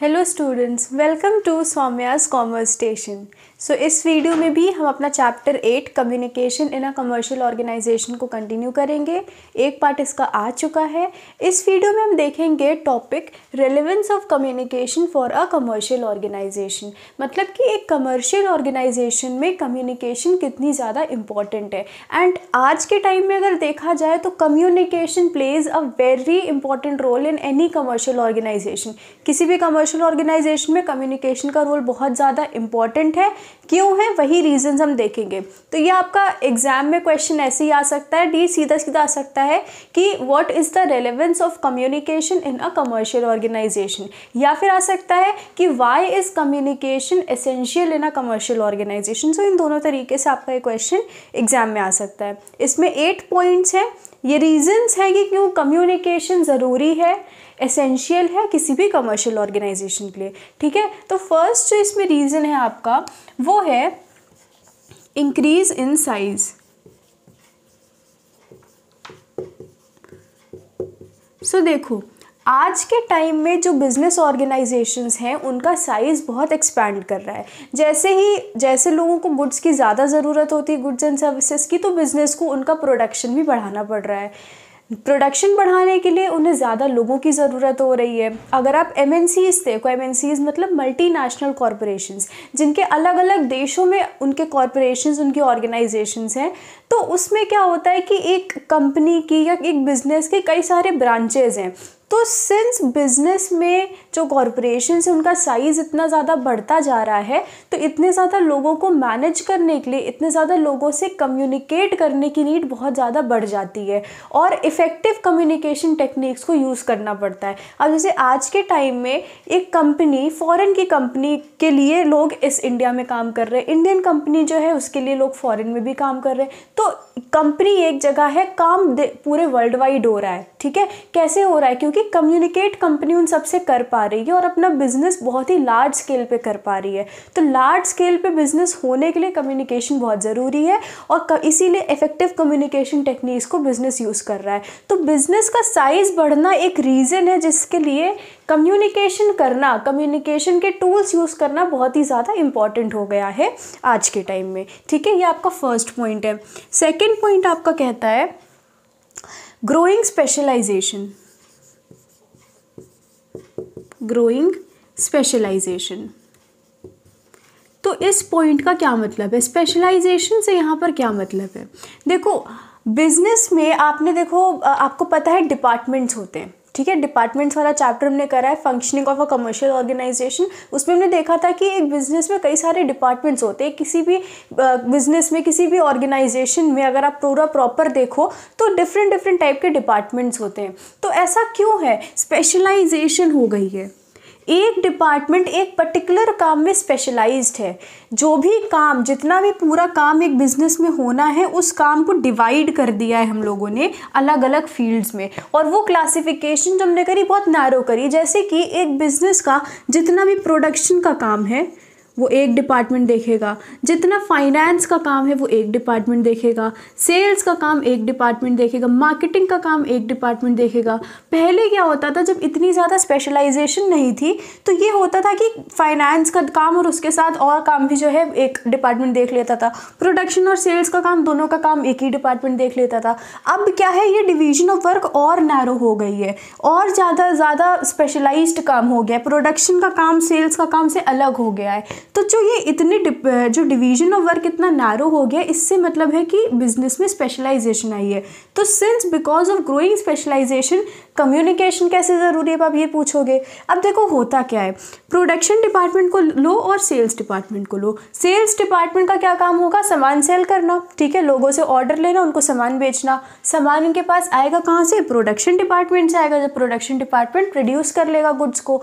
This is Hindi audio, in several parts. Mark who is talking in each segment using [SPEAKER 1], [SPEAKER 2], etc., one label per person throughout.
[SPEAKER 1] Hello students, welcome to Swamya's Commerce Station. So so, इस वीडियो में भी हम अपना chapter eight communication in a commercial organisation को कंटिन्यू करेंगे एक पार्ट इसका आ चुका है इस वीडियो में हम देखेंगे topic relevance of communication for a commercial organisation मतलब कि एक कमर्शियल ऑर्गेनाइजेशन में कम्युनिकेशन कितनी ज़्यादा इम्पॉर्टेंट है एंड आज के टाइम में अगर देखा जाए तो communication plays a very important role in any commercial organisation किसी भी कमर्शियल ऑर्गेनाइजेशन में कम्युनिकेशन का रोल बहुत ज़्यादा इंपॉर्टेंट है क्यों है वही रीजंस हम देखेंगे तो ये आपका एग्जाम में क्वेश्चन ऐसे ही आ सकता है डी सीधा सीधा आ सकता है कि what is the relevance of communication in a commercial organisation या फिर आ सकता है कि why is communication essential in a commercial organisation so इन दोनों तरीके से आपका ये क्वेश्चन एग्जाम में आ सकता है इसमें एट पॉइंट्स हैं ये रीजंस हैं कि क्यों कम्युनिकेशन ज़रूरी है एसेंशियल है किसी भी कमर्शियल ऑर्गेनाइजेशन के लिए ठीक है तो फर्स्ट जो इसमें रीज़न है आपका वो है इंक्रीज इन साइज़ सो देखो आज के टाइम में जो बिज़नेस ऑर्गेनाइजेशंस हैं उनका साइज़ बहुत एक्सपैंड कर रहा है जैसे ही जैसे लोगों को गुड्स की ज़्यादा ज़रूरत होती है गुड्स एंड सर्विसेज की तो बिज़नेस को उनका प्रोडक्शन भी बढ़ाना पड़ रहा है प्रोडक्शन बढ़ाने के लिए उन्हें ज़्यादा लोगों की ज़रूरत हो रही है अगर आप एम एन सीज़ देखो एम एन सीज मतलब मल्टी नेशनल कॉरपोरेशंस जिनके अलग अलग देशों में उनके कॉरपोरेशन उनकी ऑर्गेनाइजेशंस हैं तो उसमें क्या होता है कि एक कंपनी की या एक बिज़नेस के कई सारे ब्रांचेज़ हैं तो सिंस बिज़नेस में जो कॉरपोरेशन है उनका साइज़ इतना ज़्यादा बढ़ता जा रहा है तो इतने ज़्यादा लोगों को मैनेज करने के लिए इतने ज़्यादा लोगों से कम्युनिकेट करने की नीड बहुत ज़्यादा बढ़ जाती है और इफ़ेक्टिव कम्युनिकेशन टेक्निक्स को यूज़ करना पड़ता है अब जैसे आज के टाइम में एक कंपनी फ़ॉरन की कंपनी के लिए लोग इस इंडिया में काम कर रहे हैं इंडियन कंपनी जो है उसके लिए लोग फ़ॉरन में भी काम कर रहे हैं तो कंपनी एक जगह है काम पूरे वर्ल्ड वाइड हो रहा है ठीक है कैसे हो रहा है क्योंकि क्योंकि कम्युनिकेट कंपनी उन सबसे कर पा रही है और अपना बिजनेस बहुत ही लार्ज स्केल पे कर पा रही है तो लार्ज स्केल पे बिजनेस होने के लिए कम्युनिकेशन बहुत ज़रूरी है और इसीलिए इफेक्टिव कम्युनिकेशन टेक्निक्स को बिजनेस यूज़ कर रहा है तो बिजनेस का साइज़ बढ़ना एक रीज़न है जिसके लिए कम्युनिकेशन करना कम्युनिकेशन के टूल्स यूज़ करना बहुत ही ज़्यादा इंपॉर्टेंट हो गया है आज के टाइम में ठीक है ये आपका फर्स्ट पॉइंट है सेकेंड पॉइंट आपका कहता है ग्रोइंग स्पेशलाइजेशन ग्रोइंग स्पेशलाइजेशन तो इस पॉइंट का क्या मतलब है स्पेशलाइजेशन से यहाँ पर क्या मतलब है देखो बिजनेस में आपने देखो आपको पता है डिपार्टमेंट्स होते हैं ठीक है डिपार्टमेंट्स वाला चैप्टर हमने करा है functioning of a commercial organisation उसमें हमने देखा था कि एक बिजनेस में कई सारे डिपार्टमेंट्स होते हैं किसी भी बिजनेस में किसी भी ऑर्गेनाइजेशन में अगर आप पूरा प्रॉपर देखो तो डिफरेंट डिफरेंट टाइप के डिपार्टमेंट्स होते हैं तो ऐसा क्यों है स्पेशलाइजेशन हो गई है एक डिपार्टमेंट एक पर्टिकुलर काम में स्पेशलाइज्ड है जो भी काम जितना भी पूरा काम एक बिजनेस में होना है उस काम को डिवाइड कर दिया है हम लोगों ने अलग अलग फील्ड्स में और वो क्लासिफिकेशन जो हमने करी बहुत नैरो करी जैसे कि एक बिजनेस का जितना भी प्रोडक्शन का काम है वो एक डिपार्टमेंट देखेगा जितना फाइनेंस का काम है वो एक डिपार्टमेंट देखेगा सेल्स का काम एक डिपार्टमेंट देखेगा मार्केटिंग का काम एक डिपार्टमेंट देखेगा पहले क्या होता था जब इतनी ज़्यादा स्पेशलाइजेशन नहीं थी तो ये होता था कि फाइनेंस का काम और उसके साथ और काम भी जो है एक डिपार्टमेंट देख लेता था प्रोडक्शन और सेल्स का काम दोनों का काम एक ही डिपार्टमेंट देख लेता था अब क्या है ये डिवीजन ऑफ वर्क और नैरो हो गई है और ज़्यादा ज़्यादा स्पेशलाइज्ड काम हो गया है प्रोडक्शन का काम सेल्स का काम से अलग हो गया है तो जो ये इतने जो डिवीजन ऑफ वर्क इतना नैरो हो गया इससे मतलब है कि बिजनेस में स्पेशलाइजेशन आई है तो since because of growing specialisation communication कैसे ज़रूरी है अब आप ये पूछोगे अब देखो होता क्या है प्रोडक्शन डिपार्टमेंट को लो और सेल्स डिपार्टमेंट को लो सेल्स डिपार्टमेंट का क्या काम होगा सामान सेल करना ठीक है लोगों से ऑर्डर लेना उनको सामान बेचना सामान इनके पास आएगा कहाँ से प्रोडक्शन डिपार्टमेंट से आएगा जब प्रोडक्शन डिपार्टमेंट प्रोड्यूस कर लेगा गुड्स को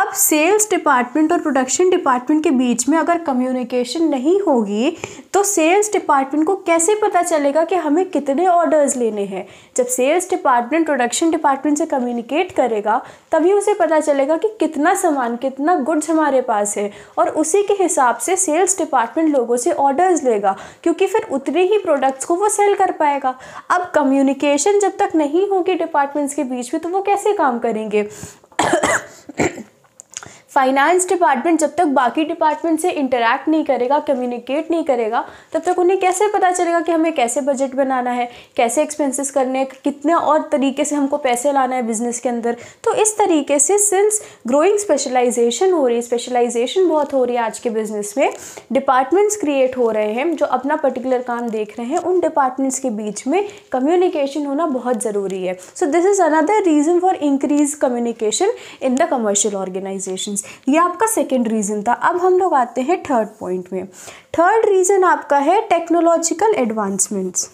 [SPEAKER 1] अब सेल्स डिपार्टमेंट और प्रोडक्शन डिपार्टमेंट के बीच में अगर कम्युनिकेशन नहीं होगी तो सेल्स डिपार्टमेंट को कैसे पता चलेगा कि हमें कितने ऑर्डर्स लेने हैं जब सेल्स डिपार्टमेंट प्रोडक्शन डिपार्टमेंट से कम्युनिकेट करेगा तभी उसे पता चलेगा कि कितना सामान कितना गुड्स हमारे पास है और उसी के हिसाब से सेल्स डिपार्टमेंट लोगों से ऑर्डर्स लेगा क्योंकि फिर उतने ही प्रोडक्ट्स को वो सेल कर पाएगा अब कम्युनिकेशन जब तक नहीं होगी डिपार्टमेंट्स के बीच में तो वो कैसे काम करेंगे फाइनेंस डिपार्टमेंट जब तक बाकी डिपार्टमेंट से इंटरेक्ट नहीं करेगा कम्युनिकेट नहीं करेगा तब तक उन्हें कैसे पता चलेगा कि हमें कैसे बजट बनाना है कैसे एक्सपेंसेस करने हैं कितने और तरीके से हमको पैसे लाना है बिज़नेस के अंदर तो इस तरीके से सिंस ग्रोइंग स्पेशलाइजेशन हो रही है स्पेशलाइजेशन बहुत हो रही है आज के बिज़नेस में डिपार्टमेंट्स क्रिएट हो रहे हैं जो अपना पर्टिकुलर काम देख रहे हैं उन डिपार्टमेंट्स के बीच में कम्युनिकेशन होना बहुत ज़रूरी है so this is another reason for increase communication in the commercial organisation reasons ये आपका सेकेंड रीज़न था अब हम लोग आते हैं थर्ड पॉइंट में थर्ड रीज़न आपका है टेक्नोलॉजिकल एडवांसमेंट्स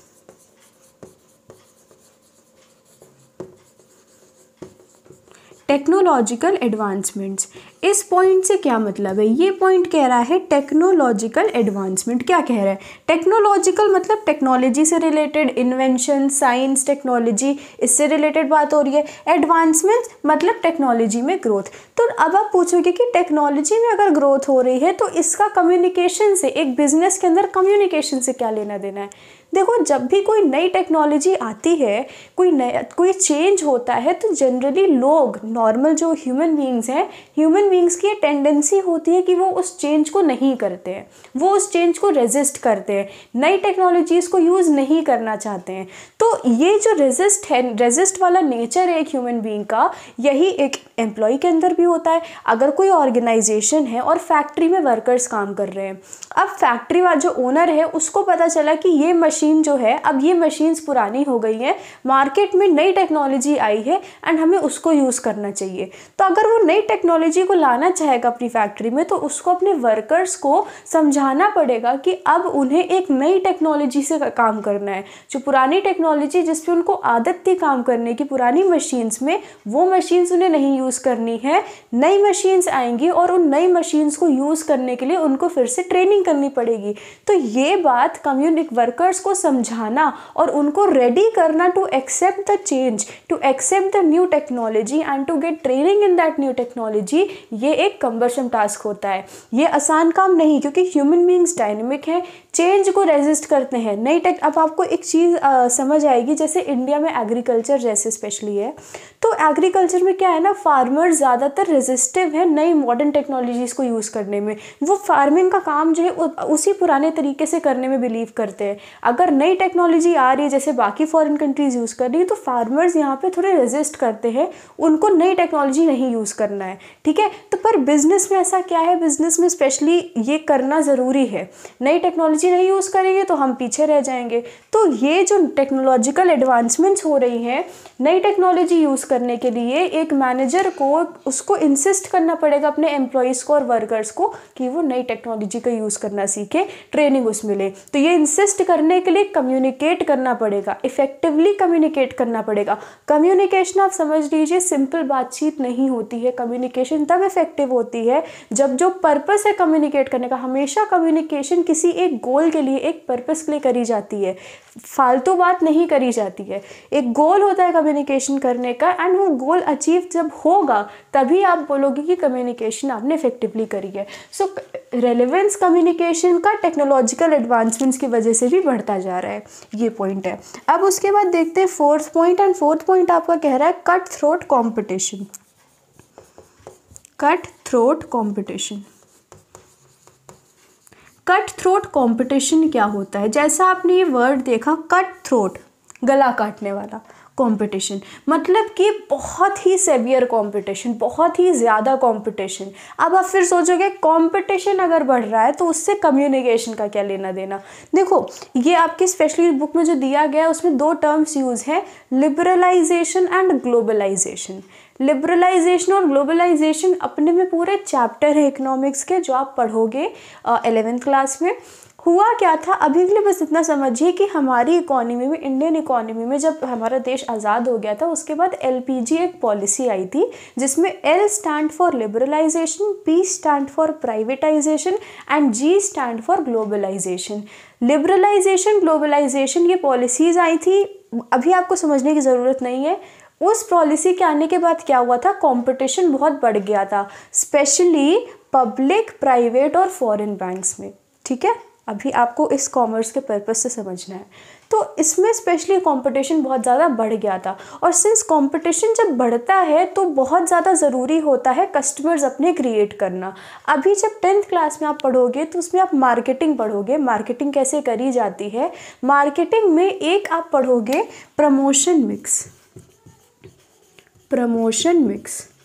[SPEAKER 1] टेक्नोलॉजिकल एडवांसमेंट्स इस पॉइंट से क्या मतलब है ये पॉइंट कह रहा है टेक्नोलॉजिकल एडवांसमेंट क्या कह रहा है टेक्नोलॉजिकल मतलब टेक्नोलॉजी से रिलेटेड इन्वेंशन साइंस टेक्नोलॉजी इससे रिलेटेड बात हो रही है एडवांसमेंट मतलब टेक्नोलॉजी में ग्रोथ तो अब आप पूछोगे कि टेक्नोलॉजी में अगर ग्रोथ हो रही है तो इसका कम्युनिकेशन से एक बिजनेस के अंदर कम्युनिकेशन से क्या लेना देना है देखो जब भी कोई नई टेक्नोलॉजी आती है कोई नया कोई चेंज होता है तो जनरली लोग नॉर्मल जो ह्यूमन बींग्स हैं ह्यूमन बींग्स की टेंडेंसी होती है कि वो उस चेंज को नहीं करते हैं वो उस चेंज को रेजिस्ट करते हैं नई टेक्नोलॉजीज़ को यूज़ नहीं करना चाहते हैं तो ये जो रेजिस्ट है रेजिस्ट वाला नेचर है एक ह्यूमन बींग का यही एक एम्प्लॉय के अंदर भी होता है अगर कोई ऑर्गेनाइजेशन है और फैक्ट्री में वर्कर्स काम कर रहे हैं अब फैक्ट्री वाला जो ओनर है उसको पता चला कि ये मशीन जो है अब ये मशीन्स पुरानी हो गई हैं मार्केट में नई टेक्नोलॉजी आई है एंड हमें उसको यूज़ करना चाहिए तो अगर वो नई टेक्नोलॉजी को लाना चाहेगा अपनी फैक्ट्री में तो उसको अपने वर्कर्स को समझाना पड़ेगा कि अब उन्हें एक नई टेक्नोलॉजी से काम करना है जो पुरानी टेक्नोलॉजी जिस पर उनको आदत थी काम करने की पुरानी मशीन्स में वो मशीन्स उन्हें नहीं यूज़ करनी है नई मशीन्स आएंगी और उन नई मशीन्स को यूज़ करने के लिए उनको फिर से ट्रेनिंग करनी पड़ेगी तो ये बात कम्युनिक वर्कर्स को समझाना और उनको रेडी करना to accept the change to accept the new technology and to get training in that new technology ये एक कम्बर्शन टास्क होता है ये आसान काम नहीं क्योंकि ह्यूमन बींग्स डायनेमिक हैं चेंज को रेजिस्ट करते हैं नई टेक अब आपको एक चीज़ समझ आएगी जैसे इंडिया में एग्रीकल्चर जैसे स्पेशली है तो एग्रीकल्चर में क्या है ना फार्मर ज़्यादातर रेजिस्टिव है नई मॉडर्न टेक्नोलॉजीज़ को यूज़ करने में वो फार्मिंग का काम जो है उसी पुराने तरीके से करने में बिलीव करते हैं अगर नई टेक्नोलॉजी आ रही है जैसे बाकी फॉरेन कंट्रीज़ यूज़ कर रही है तो फार्मर्स यहाँ पर थोड़े रेजिस्ट करते हैं उनको नई टेक्नोलॉजी नहीं यूज़ करना है ठीक है तो पर बिज़नेस में ऐसा क्या है बिज़नेस में स्पेशली ये करना ज़रूरी है नई टेक्नोलॉजी टेक्नोलॉजी नहीं यूज़ करेंगे तो हम पीछे रह जाएंगे तो ये जो टेक्नोलॉजिकल एडवांसमेंट्स हो रही हैं नई टेक्नोलॉजी यूज़ करने के लिए एक मैनेजर को उसको इंसिस्ट करना पड़ेगा अपने एम्प्लॉयज़ को और वर्कर्स को कि वो नई टेक्नोलॉजी का यूज़ करना सीखें ट्रेनिंग उसमें लें तो ये इंसिस्ट करने के लिए कम्युनिकेट करना पड़ेगा इफ़ेक्टिवली कम्युनिकेट करना पड़ेगा कम्युनिकेशन आप समझ लीजिए सिंपल बातचीत नहीं होती है कम्युनिकेशन तब इफ़ेक्टिव होती है जब जो पर्पस है कम्युनिकेट करने का हमेशा कम्युनिकेशन किसी एक गोल गोल के लिए एक पर्पस प्ले करी जाती है फालतू बात नहीं करी जाती है एक गोल होता है कम्युनिकेशन करने का एंड वो गोल अचीव जब होगा तभी आप बोलोगे कि कम्युनिकेशन आपने इफेक्टिवली करी है सो रेलिवेंस कम्युनिकेशन का टेक्नोलॉजिकल एडवांसमेंट्स की वजह से भी बढ़ता जा रहा है ये पॉइंट है अब उसके बाद देखते हैं fourth point and fourth point आपका कह रहा है cut throat competition cut throat competition cut throat competition क्या होता है जैसा आपने ये वर्ड देखा कट थ्रोट गला काटने वाला कंपटीशन मतलब कि बहुत ही सेवियर कंपटीशन बहुत ही ज़्यादा कंपटीशन अब आप फिर सोचोगे कंपटीशन अगर बढ़ रहा है तो उससे कम्युनिकेशन का क्या लेना देना देखो ये आपकी स्पेशली बुक में जो दिया गया है उसमें दो टर्म्स यूज़ है लिबरलाइजेशन एंड ग्लोबलाइजेशन लिबरलाइजेशन और ग्लोबलाइजेशन अपने में पूरे चैप्टर है इकोनॉमिक्स के जो आप पढ़ोगे एलेवेंथ क्लास में हुआ क्या था अभी के लिए बस इतना समझिए कि हमारी इकोनॉमी में इंडियन इकोनॉमी में जब हमारा देश आज़ाद हो गया था उसके बाद एल एक पॉलिसी आई थी जिसमें L stand for liberalisation P stand for privatisation and G stand for globalisation liberalisation globalisation ये पॉलिसीज़ आई थी अभी आपको समझने की ज़रूरत नहीं है उस पॉलिसी के आने के बाद क्या हुआ था कंपटीशन बहुत बढ़ गया था स्पेशली पब्लिक प्राइवेट और फॉरेन बैंक्स में ठीक है अभी आपको इस कॉमर्स के पर्पज़ से समझना है तो इसमें स्पेशली कंपटीशन बहुत ज़्यादा बढ़ गया था और सिंस कंपटीशन जब बढ़ता है तो बहुत ज़्यादा ज़रूरी होता है कस्टमर्स अपने क्रिएट करना अभी जब टेंथ क्लास में आप पढ़ोगे तो उसमें आप मार्केटिंग पढ़ोगे मार्केटिंग कैसे करी जाती है मार्केटिंग में एक आप पढ़ोगे प्रमोशन मिक्स promotion mix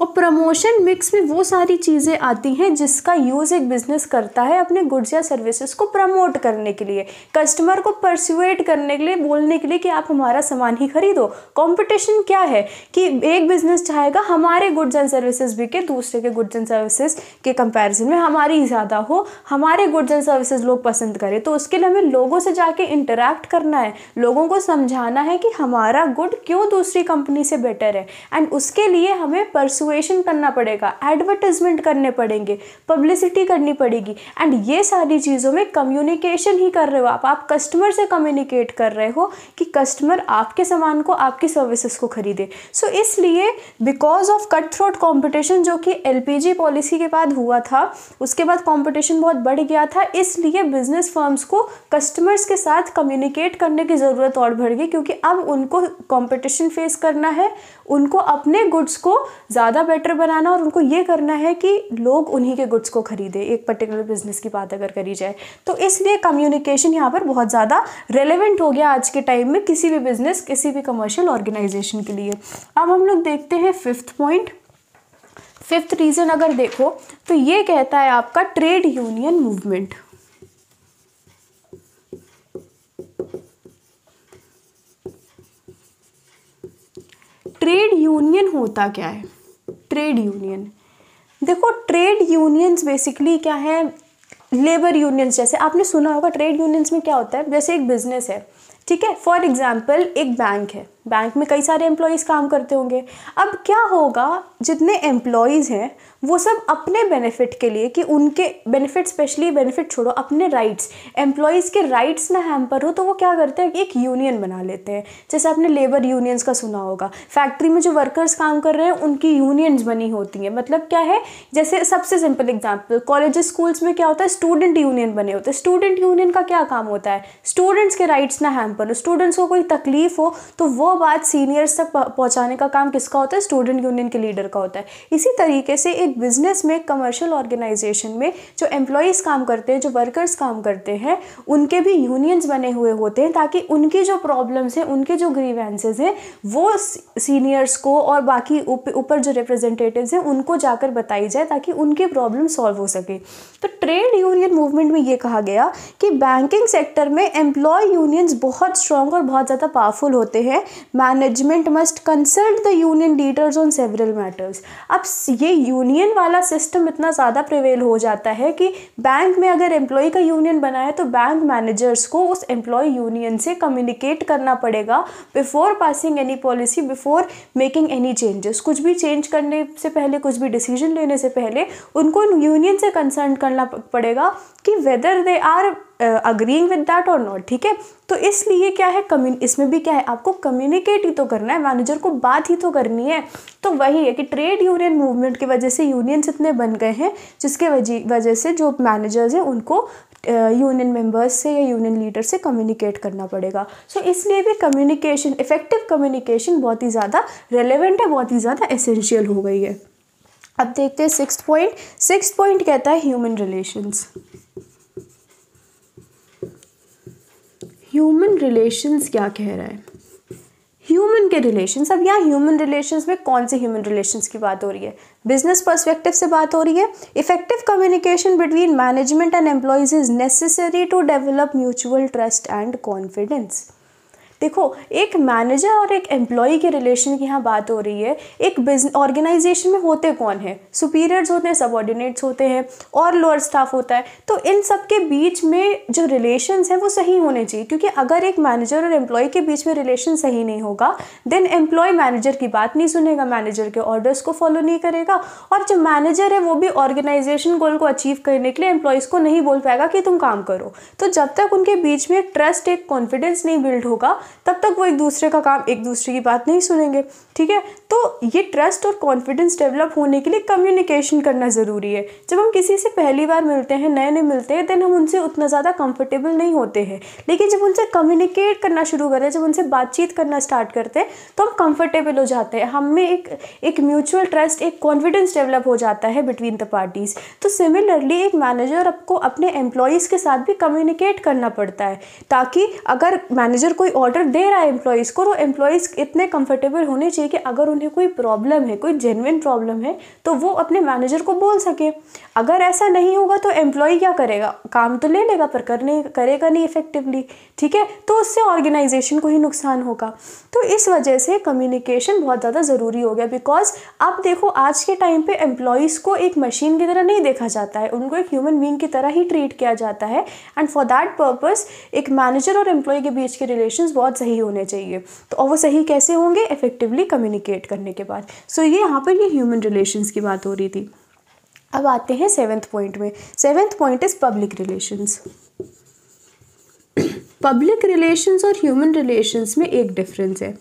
[SPEAKER 1] और प्रमोशन मिक्स में वो सारी चीज़ें आती हैं जिसका यूज़ एक बिज़नेस करता है अपने गुड्स या सर्विसेज को प्रमोट करने के लिए कस्टमर को परसुएट करने के लिए बोलने के लिए कि आप हमारा सामान ही खरीदो कंपटीशन क्या है कि एक बिज़नेस चाहेगा हमारे गुड्स एंड सर्विसेज बिके दूसरे के गुड्स एंड सर्विसेज के कंपेरिजन में हमारी ज़्यादा हो हमारे गुड्स एंड सर्विसेज लोग पसंद करें तो उसके लिए हमें लोगों से जाके इंटरेक्ट करना है लोगों को समझाना है कि हमारा गुड क्यों दूसरी कंपनी से बेटर है एंड उसके लिए हमें परस परसुएशन करना पड़ेगा एडवर्टाइजमेंट करने पड़ेंगे पब्लिसिटी करनी पड़ेगी एंड ये सारी चीज़ों में कम्युनिकेशन ही कर रहे हो आप आप कस्टमर से कम्युनिकेट कर रहे हो कि कस्टमर आपके सामान को आपकी सर्विसेज को खरीदे सो so, इसलिए because of cut throat competition जो कि एल पॉलिसी के बाद हुआ था उसके बाद कॉम्पिटिशन बहुत बढ़ गया था इसलिए बिजनेस फर्म्स को कस्टमर्स के साथ कम्युनिकेट करने की ज़रूरत और बढ़ गई क्योंकि अब उनको कॉम्पिटिशन फेस करना है उनको अपने गुड्स को ज़्यादा ज़्यादा बेटर बनाना और उनको ये करना है कि लोग उन्हीं के गुड्स को खरीदें एक पर्टिकुलर बिजनेस की बात अगर करी जाए तो इसलिए कम्युनिकेशन यहाँ पर बहुत ज़्यादा रेलिवेंट हो गया आज के टाइम में किसी भी बिजनेस किसी भी कमर्शियल ऑर्गेनाइजेशन के लिए अब हम लोग देखते हैं फिफ्थ पॉइंट फिफ्थ रीज़न अगर देखो तो ये कहता है आपका trade union movement trade union होता क्या है ट्रेड यूनियन देखो ट्रेड यूनियंस बेसिकली क्या है लेबर यूनियंस जैसे आपने सुना होगा ट्रेड यूनियंस में क्या होता है जैसे एक बिजनेस है ठीक है फॉर एग्जाम्पल एक बैंक है बैंक में कई सारे एम्प्लॉयज़ काम करते होंगे अब क्या होगा जितने एम्प्लॉयज़ हैं वो सब अपने बेनिफिट के लिए कि उनके बेनिफिट स्पेशली बेनिफिट छोड़ो अपने राइट्स एम्प्लॉयज़ के राइट्स ना हैम्पर हो तो वो क्या करते हैं एक यूनियन बना लेते हैं जैसे आपने लेबर यूनियंस का सुना होगा फैक्ट्री में जो वर्कर्स काम कर रहे हैं उनकी यूनियंस बनी होती हैं मतलब क्या है जैसे सबसे सिंपल एग्जाम्पल कॉलेज स्कूल्स में क्या होता है स्टूडेंट यूनियन बने होते हैं स्टूडेंट यूनियन का क्या काम होता है स्टूडेंट्स के राइट्स ना हैम्पर हो स्टूडेंट्स को कोई तकलीफ हो तो वो बात सीनियर्स तक पहुंचाने का काम किसका होता है स्टूडेंट यूनियन के लीडर का होता है इसी तरीके से एक बिजनेस में कमर्शियल ऑर्गेनाइजेशन में जो एम्प्लॉयज़ काम करते हैं जो वर्कर्स काम करते हैं उनके भी यूनियंस बने हुए होते हैं ताकि उनकी जो प्रॉब्लम्स हैं उनके जो ग्रीवेंसेज हैं वो सीनियर्स को और बाकी ऊपर जो रिप्रेजेंटेटिव हैं उनको जाकर बताई जाए ताकि उनकी प्रॉब्लम सॉल्व हो सके तो ट्रेड यूनियन मूवमेंट में ये कहा गया कि बैंकिंग सेक्टर में एम्प्लॉय यूनियंस बहुत स्ट्रॉन्ग और बहुत ज़्यादा पावरफुल होते हैं management must consult the union leaders on several matters अब ये यूनियन वाला सिस्टम इतना ज़्यादा प्रिवेल हो जाता है कि बैंक में अगर एम्प्लॉय का यूनियन बनाए तो बैंक मैनेजर्स को उस एम्प्लॉय यूनियन से कम्युनिकेट करना पड़ेगा before passing any policy before making any changes कुछ भी चेंज करने से पहले कुछ भी डिसीजन लेने से पहले उनको यूनियन से कंसल्ट करना पड़ेगा कि whether they are agreeing with that और नॉट ठीक है तो इसलिए क्या है कम्यू इसमें भी क्या है आपको कम्युनिकेट ही तो करना है मैनेजर को बात ही तो करनी है तो वही है कि ट्रेड यूनियन मूवमेंट की वजह से यूनियंस इतने बन गए हैं जिसके वजह से जो मैनेजर्स हैं उनको यूनियन uh, मेंबर्स से या यूनियन लीडर से कम्युनिकेट करना पड़ेगा सो so, इसलिए भी कम्युनिकेशन इफेक्टिव कम्युनिकेशन बहुत ही ज़्यादा रेलिवेंट है बहुत ही ज़्यादा एसेंशियल हो गई है अब देखते हैं सिक्स पॉइंट सिक्स पॉइंट कहता है ह्यूमन रिलेशंस ह्यूमन रिलेशंस क्या कह रहा है ह्यूमन के रिलेशंस अब यहाँ ह्यूमन रिलेशंस में कौन से ह्यूमन रिलेशंस की बात हो रही है बिजनेस पर्सपेक्टिव से बात हो रही है effective communication between management and employees is necessary to develop mutual trust and confidence देखो एक मैनेजर और एक एम्प्लॉय के रिलेशन की यहाँ बात हो रही है एक बिजनेस ऑर्गेनाइजेशन में होते कौन है सुपीरियर्स होते हैं सबऑर्डिनेट्स होते हैं और लोअर स्टाफ होता है तो इन सब के बीच में जो रिलेशन हैं वो सही होने चाहिए क्योंकि अगर एक मैनेजर और एम्प्लॉय के बीच में रिलेशन सही नहीं होगा देन एम्प्लॉय मैनेजर की बात नहीं सुनेगा मैनेजर के ऑर्डर्स को फॉलो नहीं करेगा और जो मैनेजर है वो भी ऑर्गेनाइजेशन गोल को अचीव करने के लिए एम्प्लॉयज़ को नहीं बोल पाएगा कि तुम काम करो तो जब तक उनके बीच में ट्रस्ट एक कॉन्फिडेंस नहीं बिल्ड होगा तब तक वो एक दूसरे का काम एक दूसरे की बात नहीं सुनेंगे ठीक है तो ये ट्रस्ट और कॉन्फिडेंस डेवलप होने के लिए कम्युनिकेशन करना ज़रूरी है जब हम किसी से पहली बार मिलते हैं नए नए मिलते हैं देन हम उनसे उतना ज़्यादा कंफर्टेबल नहीं होते हैं लेकिन जब उनसे कम्युनिकेट करना शुरू करें जब उनसे बातचीत करना स्टार्ट करते हैं तो हम कंफर्टेबल हो जाते हैं हम में एक एक म्यूचुअल ट्रस्ट एक कॉन्फिडेंस डेवलप हो जाता है बिटवीन द पार्टीज़ तो सिमिलरली एक मैनेजर आपको अपने एम्प्लॉयज़ के साथ भी कम्युनिकेट करना पड़ता है ताकि अगर मैनेजर कोई ऑर्डर दे रहा है एम्प्लॉयज़ को तो एम्प्लॉयज़ इतने कम्फर्टेबल होने चाहिए कि अगर उन्हें कोई प्रॉब्लम है कोई जेनविन प्रॉब्लम है तो वो अपने मैनेजर को बोल सके अगर ऐसा नहीं होगा तो एम्प्लॉय क्या करेगा काम तो ले लेगा पर करने करेगा नहीं इफेक्टिवली ठीक है तो उससे ऑर्गेनाइजेशन को ही नुकसान होगा तो इस वजह से कम्युनिकेशन बहुत ज़्यादा ज़रूरी हो गया बिकॉज आप देखो आज के टाइम पे एम्प्लॉयज़ को एक मशीन की तरह नहीं देखा जाता है उनको एक ह्यूमन बींग की तरह ही ट्रीट किया जाता है एंड फॉर दैट पर्पज़ एक मैनेजर और एम्प्लॉय के बीच के रिलेशन बहुत सही होने चाहिए तो वो सही कैसे होंगे इफेक्टिवली कम्युनिकेट क्रिएट करने के बाद सो so, ये यहाँ पर ये ह्यूमन रिलेशंस की बात हो रही थी अब आते हैं सेवन्थ पॉइंट में seventh point is public relations public relations और ह्यूमन रिलेशंस में एक डिफरेंस है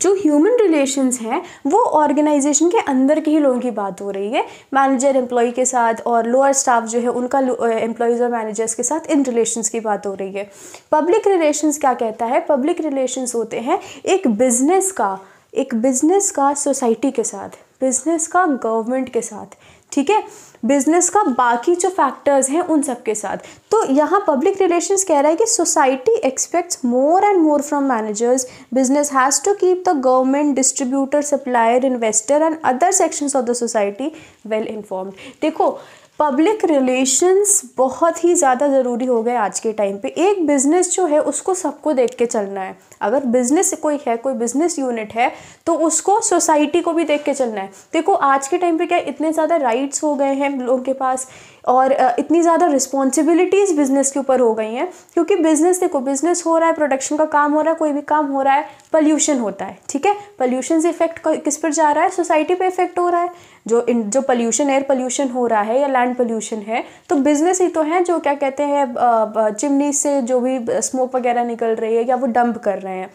[SPEAKER 1] जो ह्यूमन रिलेशंस हैं वो ऑर्गेनाइजेशन के अंदर के ही लोगों की बात हो रही है मैनेजर एम्प्लॉय के साथ और लोअर स्टाफ जो है उनका एम्प्लॉयज़ और मैनेजर्स के साथ इन रिलेशंस की बात हो रही है पब्लिक रिलेशंस क्या कहता है पब्लिक रिलेशंस होते हैं एक बिजनेस का एक बिजनेस का सोसाइटी के साथ बिजनेस का गवर्नमेंट के साथ ठीक है बिजनेस का बाकी जो फैक्टर्स हैं उन सब के साथ तो यहाँ पब्लिक रिलेशंस कह रहा है कि society expects more and more from managers business has to keep the government distributor supplier investor and other sections of the society well informed देखो पब्लिक रिलेशंस बहुत ही ज़्यादा ज़रूरी हो गए आज के टाइम पे एक बिज़नेस जो है उसको सबको देख के चलना है अगर बिज़नेस कोई है कोई बिज़नेस यूनिट है तो उसको सोसाइटी को भी देख के चलना है देखो आज के टाइम पे क्या इतने ज़्यादा राइट्स हो गए हैं लोगों के पास और इतनी ज़्यादा रिस्पॉन्सिबिलिटीज़ बिज़नेस के ऊपर हो गई हैं क्योंकि बिज़नेस देखो बिज़नेस हो रहा है प्रोडक्शन का काम हो रहा है कोई भी काम हो रहा है पल्यूशन होता है ठीक है पल्यूशन से इफेक्ट किस पर जा रहा है सोसाइटी पर इफेक्ट हो रहा है जो इन जो पल्यूशन एयर पल्यूशन हो रहा है या लैंड पल्यूशन है तो बिज़नेस ही तो हैं जो क्या कहते हैं चिमनी से जो भी स्मोक वगैरह निकल रही है या वो डंप कर रहे हैं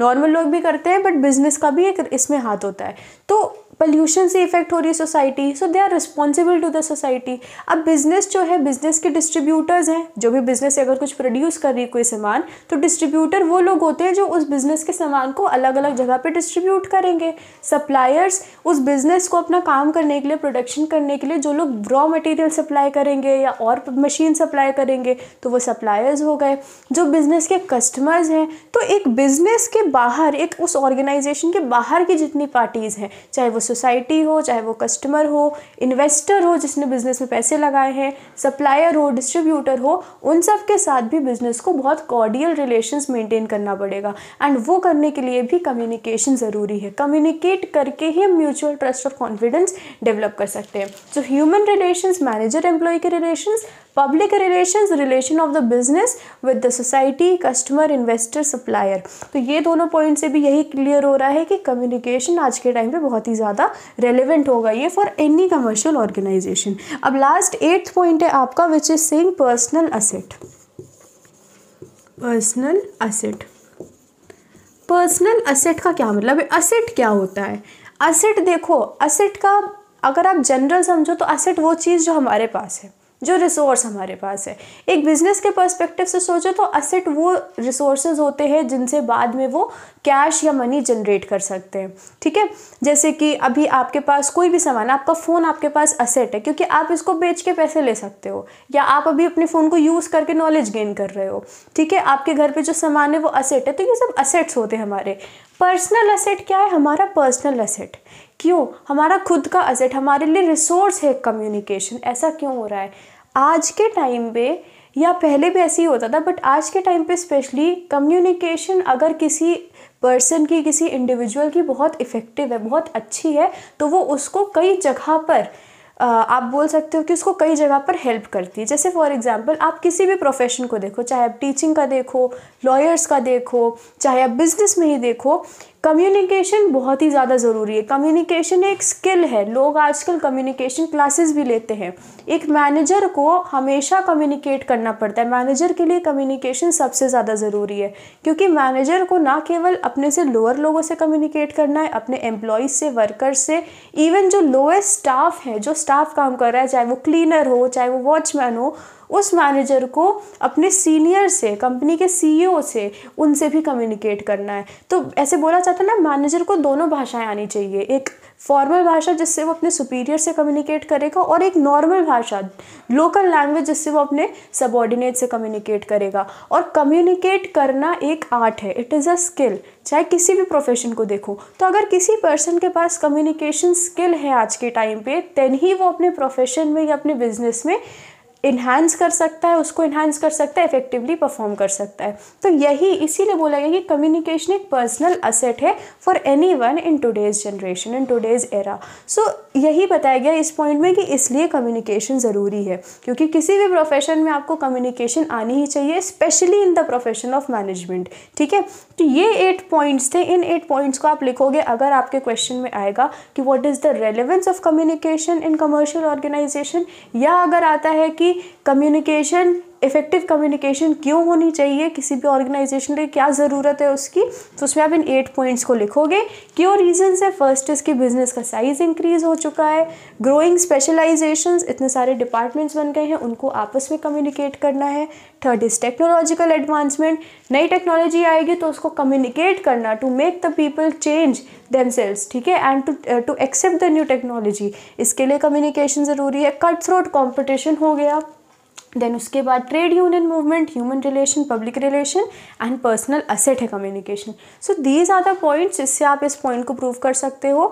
[SPEAKER 1] नॉर्मल लोग भी करते हैं बट बिज़नेस का भी एक इसमें हाथ होता है तो पोल्यूशन से इफ़ेक्ट हो रही है society so they are responsible to the society अब बिज़नेस जो है बिज़नेस के डिस्ट्रीब्यूटर्स हैं जो भी बिज़नेस अगर कुछ प्रोड्यूस कर रही है कोई सामान तो डिस्ट्रीब्यूटर वो लोग होते हैं जो उस बिज़नेस के सामान को अलग अलग जगह पर डिस्ट्रीब्यूट करेंगे सप्लायर्स उस बिज़नेस को अपना काम करने के लिए प्रोडक्शन करने के लिए जो लोग रॉ मटेरियल सप्लाई करेंगे या और मशीन सप्लाई करेंगे तो वो सप्लायर्स हो गए जो बिज़नेस के कस्टमर्स हैं तो एक बिज़नेस के बाहर एक उस ऑर्गेनाइजेशन के बाहर की जितनी पार्टीज़ हैं चाहे वो सोसाइटी हो चाहे वो कस्टमर हो इन्वेस्टर हो जिसने बिज़नेस में पैसे लगाए हैं सप्लायर हो डिस्ट्रीब्यूटर हो उन सब के साथ भी बिज़नेस को बहुत कॉर्डियल रिलेशंस मेंटेन करना पड़ेगा एंड वो करने के लिए भी कम्युनिकेशन ज़रूरी है कम्युनिकेट करके ही हम म्यूचुअल ट्रस्ट और कॉन्फिडेंस डेवलप कर सकते हैं so human relations manager employee के relations public relations relation of the business with the society customer investor supplier तो ये दोनों पॉइंट से भी यही क्लियर हो रहा है कि कम्युनिकेशन आज के टाइम पे बहुत ही ज़्यादा ज़्यादा रेलिवेंट होगा ये फॉर एनी कमर्शियल ऑर्गेनाइजेशन अब लास्ट एट्थ पॉइंट है आपका which is saying personal asset personal asset personal asset का क्या मतलब है असेट क्या होता है असेट देखो असेट का अगर आप जनरल समझो तो असेट वो चीज़ जो हमारे पास है जो रिसोर्स हमारे पास है एक बिज़नेस के पर्सपेक्टिव से सोचो तो असेट वो रिसोर्स होते हैं जिनसे बाद में वो कैश या मनी जनरेट कर सकते हैं ठीक है जैसे कि अभी आपके पास कोई भी सामान आपका फ़ोन आपके पास असेट है क्योंकि आप इसको बेच के पैसे ले सकते हो या आप अभी अपने फ़ोन को यूज़ करके नॉलेज गेन कर रहे हो ठीक है आपके घर पर जो सामान है वो असेट है तो ये सब असेट्स होते हैं हमारे पर्सनल असेट क्या है हमारा पर्सनल असेट क्यों हमारा खुद का असेट हमारे लिए रिसोर्स है कम्युनिकेशन ऐसा क्यों हो रहा है आज के टाइम पे या पहले भी ऐसे ही होता था बट आज के टाइम पे स्पेशली कम्युनिकेशन अगर किसी पर्सन की किसी इंडिविजुअल की बहुत इफ़ेक्टिव है बहुत अच्छी है तो वो उसको कई जगह पर आप बोल सकते हो कि उसको कई जगह पर हेल्प करती है जैसे फॉर एग्जांपल आप किसी भी प्रोफेशन को देखो चाहे आप टीचिंग का देखो लॉयर्स का देखो चाहे आप बिजनेस में ही देखो कम्युनिकेशन बहुत ही ज़्यादा ज़रूरी है कम्युनिकेशन एक स्किल है लोग आजकल कम्युनिकेशन क्लासेस भी लेते हैं एक मैनेजर को हमेशा कम्युनिकेट करना पड़ता है मैनेजर के लिए कम्युनिकेशन सबसे ज़्यादा ज़रूरी है क्योंकि मैनेजर को ना केवल अपने से लोअर लोगों से कम्युनिकेट करना है अपने एम्प्लॉयज़ से वर्कर्स से इवन जो लोएस्ट स्टाफ है जो स्टाफ काम कर रहा है चाहे वो क्लीनर हो चाहे वो वॉचमैन हो उस मैनेजर को अपने सीनियर से कंपनी के सीईओ e से उनसे भी कम्युनिकेट करना है तो ऐसे बोला जाता है ना मैनेजर को दोनों भाषाएं आनी चाहिए एक फॉर्मल भाषा जिससे वो अपने सुपीरियर से कम्युनिकेट करेगा और एक नॉर्मल भाषा लोकल लैंग्वेज जिससे वो अपने सबॉर्डिनेट से कम्युनिकेट करेगा और कम्युनिकेट करना एक आर्ट है इट इज़ अ स्किल चाहे किसी भी प्रोफेशन को देखो तो अगर किसी पर्सन के पास कम्युनिकेशन स्किल है आज के टाइम पे देन ही वो अपने प्रोफेशन में या अपने बिजनेस में इन्हांस कर सकता है उसको इन्हांस कर सकता है इफेक्टिवली परफॉर्म कर सकता है तो यही इसीलिए बोला गया कि कम्युनिकेशन एक पर्सनल असेट है for anyone in today's generation in today's era so यही बताया गया इस पॉइंट में कि इसलिए कम्युनिकेशन ज़रूरी है क्योंकि किसी भी प्रोफेशन में आपको कम्युनिकेशन आनी ही चाहिए specially in the profession of management ठीक है तो ये एट पॉइंट्स थे इन एट पॉइंट्स को आप लिखोगे अगर आपके क्वेश्चन में आएगा कि what is the relevance of communication in commercial organisation या अगर आता है कि communication इफ़ेक्टिव कम्युनिकेशन क्यों होनी चाहिए किसी भी ऑर्गेनाइजेशन की क्या ज़रूरत है उसकी तो उसमें आप इन एट पॉइंट्स को लिखोगे क्यों रीजंस है फर्स्ट इसकी बिजनेस का साइज़ इंक्रीज़ हो चुका है ग्रोइंग स्पेशलाइजेशन इतने सारे डिपार्टमेंट्स बन गए हैं उनको आपस में कम्युनिकेट करना है थर्ड इज़ टेक्नोलॉजिकल एडवांसमेंट नई टेक्नोलॉजी आएगी तो उसको कम्युनिकेट करना to make the people change them ठीक है and to to accept the new technology इसके लिए कम्युनिकेशन ज़रूरी है कट थ्रोट कॉम्पिटिशन हो गया देन उसके बाद trade union movement human relation public relation and personal asset है communication so these are the points इससे आप इस पॉइंट को प्रूव कर सकते हो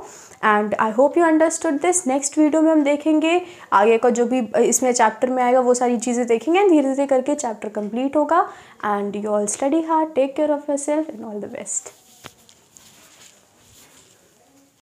[SPEAKER 1] and I hope you understood this next video में हम देखेंगे आगे का जो भी इसमें चैप्टर में आएगा वो सारी चीज़ें देखेंगे एंड धीरे धीरे करके चैप्टर कंप्लीट होगा and you all study hard take care of yourself and all the best